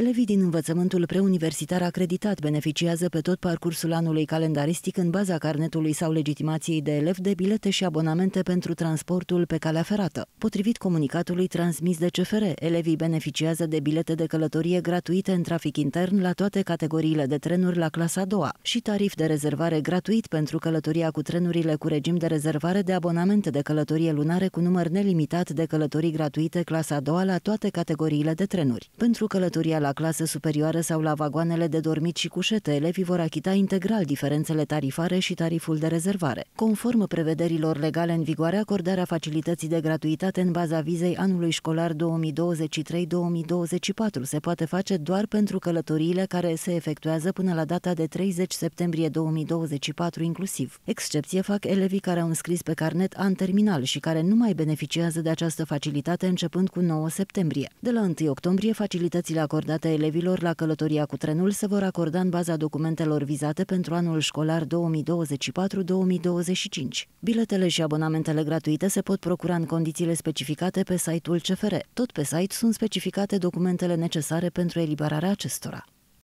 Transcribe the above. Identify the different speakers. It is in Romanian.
Speaker 1: Elevii din învățământul preuniversitar acreditat beneficiază pe tot parcursul anului calendaristic în baza carnetului sau legitimației de elev de bilete și abonamente pentru transportul pe calea ferată. Potrivit comunicatului transmis de CFR, elevii beneficiază de bilete de călătorie gratuite în trafic intern la toate categoriile de trenuri la clasa a doua și tarif de rezervare gratuit pentru călătoria cu trenurile cu regim de rezervare de abonamente de călătorie lunare cu număr nelimitat de călătorii gratuite clasa a doua la toate categoriile de trenuri. Pentru călătoria la clasă superioară sau la vagoanele de dormit și cușete, elevii vor achita integral diferențele tarifare și tariful de rezervare. Conform prevederilor legale în vigoare, acordarea facilității de gratuitate în baza vizei anului școlar 2023-2024 se poate face doar pentru călătoriile care se efectuează până la data de 30 septembrie 2024 inclusiv. Excepție fac elevii care au înscris pe carnet an terminal și care nu mai beneficiază de această facilitate începând cu 9 septembrie. De la 1 octombrie, facilitățile acordate acordate elevilor la călătoria cu trenul se vor acorda în baza documentelor vizate pentru anul școlar 2024-2025. Biletele și abonamentele gratuite se pot procura în condițiile specificate pe site-ul CFR. Tot pe site sunt specificate documentele necesare pentru eliberarea acestora.